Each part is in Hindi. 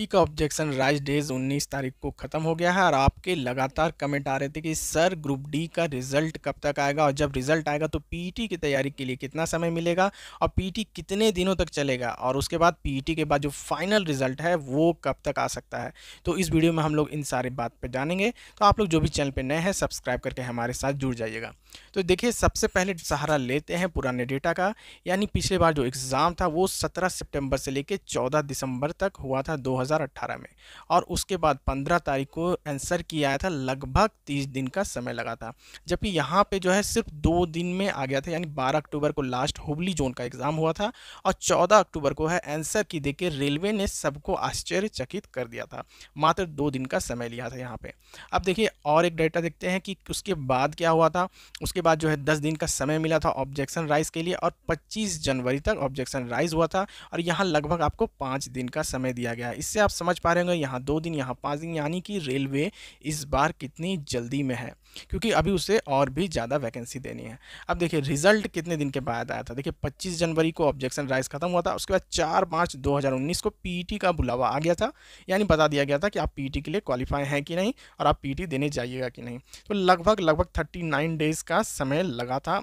पी का ऑब्जेक्शन राइज डेज 19 तारीख को ख़त्म हो गया है और आपके लगातार कमेंट आ रहे थे कि सर ग्रुप डी का रिजल्ट कब तक आएगा और जब रिजल्ट आएगा तो पीटी की तैयारी के लिए कितना समय मिलेगा और पीटी कितने दिनों तक चलेगा और उसके बाद पीटी के बाद जो फाइनल रिजल्ट है वो कब तक आ सकता है तो इस वीडियो में हम लोग इन सारी बात पर जानेंगे तो आप लोग जो भी चैनल पर नए हैं सब्सक्राइब करके हमारे साथ जुड़ जाइएगा तो देखिए सबसे पहले सहारा लेते हैं पुराने डेटा का यानी पिछले बार जो एग्ज़ाम था वो सत्रह सेप्टेम्बर से लेकर चौदह दिसंबर तक हुआ था दो 2018 में और उसके बाद 15 तारीख को आंसर किया आया था लगभग 30 दिन का समय लगा था जबकि यहाँ पे जो है सिर्फ दो दिन में आ गया था यानी 12 अक्टूबर को लास्ट हुबली जोन का एग्ज़ाम हुआ था और 14 अक्टूबर को है आंसर की देख के रेलवे ने सबको आश्चर्यचकित कर दिया था मात्र दो दिन का समय लिया था यहाँ पर अब देखिए और एक डाटा देखते हैं कि उसके बाद क्या हुआ था उसके बाद जो है दस दिन का समय मिला था ऑब्जेक्शन राइज के लिए और पच्चीस जनवरी तक ऑब्जेक्शन राइज हुआ था और यहाँ लगभग आपको पाँच दिन का समय दिया गया इससे आप समझ पा रहे होंगे यहाँ दो दिन यहाँ पाँच दिन यानी कि रेलवे इस बार कितनी जल्दी में है क्योंकि अभी उसे और भी ज़्यादा वैकेंसी देनी है अब देखिए रिजल्ट कितने दिन के बाद आया था देखिए 25 जनवरी को ऑब्जेक्शन राइज खत्म हुआ था उसके बाद 4 मार्च 2019 को पीटी का बुलावा आ गया था यानी बता दिया गया था कि आप पीटी के लिए क्वालिफाई हैं कि नहीं और आप पी देने जाइएगा कि नहीं तो लगभग लगभग थर्टी डेज़ का समय लगा था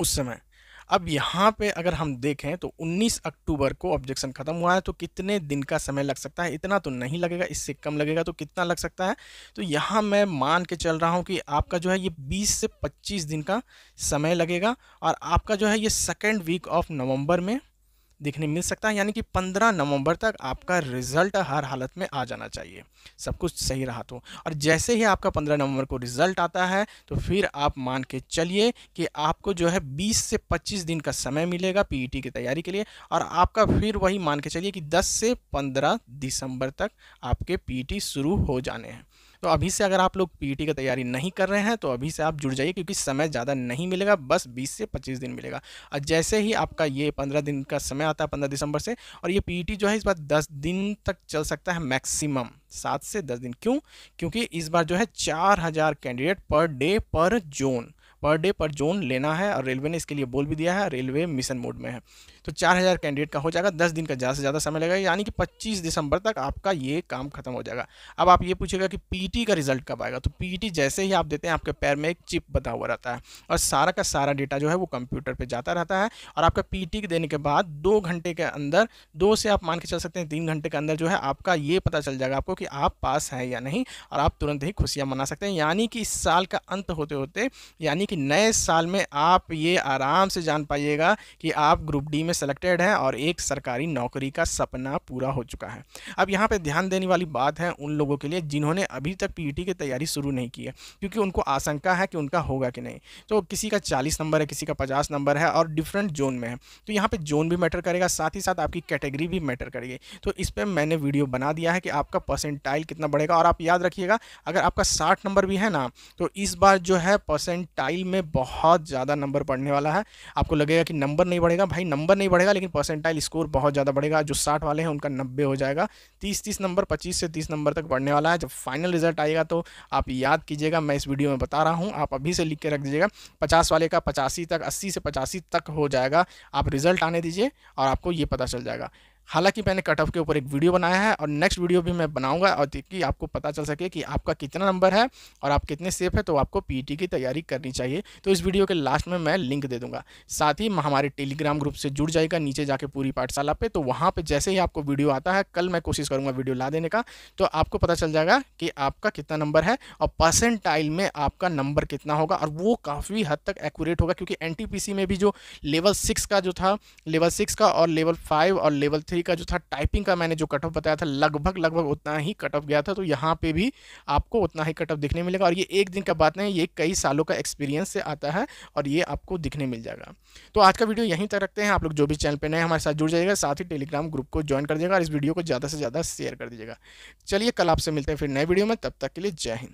उस समय अब यहाँ पे अगर हम देखें तो 19 अक्टूबर को ऑब्जेक्शन खत्म हुआ है तो कितने दिन का समय लग सकता है इतना तो नहीं लगेगा इससे कम लगेगा तो कितना लग सकता है तो यहाँ मैं मान के चल रहा हूँ कि आपका जो है ये 20 से 25 दिन का समय लगेगा और आपका जो है ये सेकेंड वीक ऑफ नवंबर में देखने मिल सकता है यानी कि 15 नवंबर तक आपका रिजल्ट हर हालत में आ जाना चाहिए सब कुछ सही रहा तो और जैसे ही आपका 15 नवंबर को रिजल्ट आता है तो फिर आप मान के चलिए कि आपको जो है 20 से 25 दिन का समय मिलेगा पीईटी की तैयारी के लिए और आपका फिर वही मान के चलिए कि 10 से 15 दिसंबर तक आपके पी शुरू हो जाने हैं तो अभी से अगर आप लोग पीटी e की तैयारी नहीं कर रहे हैं तो अभी से आप जुड़ जाइए क्योंकि समय ज़्यादा नहीं मिलेगा बस बीस से पच्चीस दिन मिलेगा और जैसे ही आपका ये पंद्रह दिन का समय आता है पंद्रह दिसंबर से और ये पीटी e जो है इस बार दस दिन तक चल सकता है मैक्सिमम सात से दस दिन क्यों क्योंकि इस बार जो है चार हज़ार कैंडिडेट पर डे पर जोन पर डे पर जोन लेना है और रेलवे ने इसके लिए बोल भी दिया है रेलवे मिशन मोड में है तो चार हज़ार कैंडिडेट का हो जाएगा दस दिन का ज़्यादा से ज़्यादा समय लगेगा यानी कि पच्चीस दिसंबर तक आपका ये काम खत्म हो जाएगा अब आप ये पूछेगा कि पी का रिजल्ट कब आएगा तो पी जैसे ही आप देते हैं आपके पैर में एक चिप बता हुआ रहता है और सारा का सारा डेटा जो है वो कंप्यूटर पर जाता रहता है और आपका पी टी देने के बाद दो घंटे के अंदर दो से आप मान के चल सकते हैं तीन घंटे के अंदर जो है आपका ये पता चल जाएगा आपको कि आप पास हैं या नहीं और आप तुरंत ही खुशियाँ मना सकते हैं यानी कि इस साल का अंत होते होते यानी कि कि नए साल में आप ये आराम से जान पाइएगा कि आप ग्रुप डी में सेलेक्टेड हैं और एक सरकारी नौकरी का सपना पूरा हो चुका है अब यहाँ पर ध्यान देने वाली बात है उन लोगों के लिए जिन्होंने अभी तक पी e की तैयारी शुरू नहीं की है क्योंकि उनको आशंका है कि उनका होगा कि नहीं तो किसी का चालीस नंबर है किसी का पचास नंबर है और डिफरेंट जोन में है तो यहाँ पर जोन भी मैटर करेगा साथ ही साथ आपकी कैटेगरी भी मैटर करेगी तो इस पर मैंने वीडियो बना दिया है कि आपका परसेंटाइल कितना बढ़ेगा और आप याद रखिएगा अगर आपका साठ नंबर भी है ना तो इस बार जो है परसेंटाइल फाइल में बहुत ज़्यादा नंबर पढ़ने वाला है आपको लगेगा कि नंबर नहीं बढ़ेगा भाई नंबर नहीं बढ़ेगा लेकिन परसेंटाइल स्कोर बहुत ज़्यादा बढ़ेगा जो साठ वाले हैं उनका नब्बे हो जाएगा तीस तीस नंबर पच्चीस से तीस नंबर तक बढ़ने वाला है जब फाइनल रिजल्ट आएगा तो आप याद कीजिएगा मैं इस वीडियो में बता रहा हूँ आप अभी से लिख के रख दीजिएगा पचास वाले का पचासी तक अस्सी से पचासी तक हो जाएगा आप रिजल्ट आने दीजिए और आपको ये पता चल जाएगा हालांकि मैंने कट ऑफ के ऊपर एक वीडियो बनाया है और नेक्स्ट वीडियो भी मैं बनाऊंगा और कि आपको पता चल सके कि आपका कितना नंबर है और आप कितने सेफ है तो आपको पीटी की तैयारी करनी चाहिए तो इस वीडियो के लास्ट में मैं लिंक दे दूंगा साथ ही हमारे टेलीग्राम ग्रुप से जुड़ जाएगा नीचे जाके पूरी पाठशाला पे तो वहाँ पर जैसे ही आपको वीडियो आता है कल मैं कोशिश करूँगा वीडियो ला देने का तो आपको पता चल जाएगा कि आपका कितना नंबर है और परसेंटाइल में आपका नंबर कितना होगा और वो काफ़ी हद तक एक्यूरेट होगा क्योंकि एन में भी जो लेवल सिक्स का जो था लेवल सिक्स का और लेवल फाइव और लेवल थ्री थ्री का जो था टाइपिंग का मैंने जो कट ऑफ बताया था लगभग लगभग उतना ही कट ऑफ गया था तो यहाँ पे भी आपको उतना ही कट ऑफ दिखने मिलेगा और ये एक दिन का बात नहीं ये कई सालों का एक्सपीरियंस से आता है और ये आपको दिखने मिल जाएगा तो आज का वीडियो यहीं तक रखते हैं आप लोग जो भी चैनल पर नए हमारे साथ जुड़ जाइएगा साथ ही टेलीग्राम ग्रुप को ज्वाइन कर दीजिएगा और इस वीडियो को ज़्यादा से ज़्यादा शेयर कर दीजिएगा चलिए कल आपसे मिलते हैं फिर नए वीडियो में तब तक के लिए जय हिंद